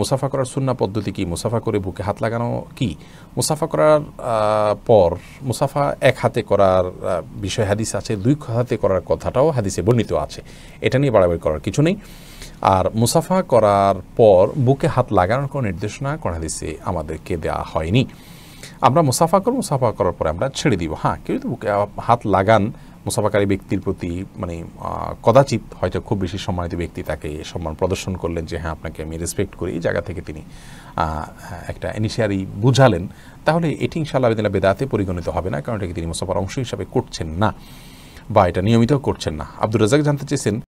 মুসাফা করার সুন্না পদ্ধতি কি মুসাফা করে বুকে হাত লাগানো কি মুসাফা করার পর মুসাফা এক হাতে করার বিষয় হাদিস আছে দুই হাতে করার কথাটাও হাদিসে বর্ণিত আছে এটা নিয়ে বাড়াবাড়ি করার কিছু নেই আর মুসাফা করার পর বুকে হাত লাগানোর কোনো নির্দেশনা কোনো হাদিসে আমাদেরকে দেওয়া হয়নি আমরা মুসাফা করব মুসাফা করার পরে আমরা ছেড়ে দিব হ্যাঁ কেউ তো বুকে হাত লাগান মুসাফাকারী ব্যক্তির প্রতি মানে কদাচিৎ হয়তো খুব বেশি সম্মানিত ব্যক্তি তাকে সম্মান প্রদর্শন করলেন যে হ্যাঁ আপনাকে আমি রেসপেক্ট করি এই জায়গা থেকে তিনি একটা ইনিশিয়ারি বুঝালেন তাহলে এটি ইনশাল্লাহ আবেদিনা বেদাতে পরিগণিত হবে না কারণ এটাকে তিনি মুসাফার অংশ হিসাবে করছেন না বা এটা নিয়মিত করছেন না আব্দুর রাজাক জানতে চেয়েছেন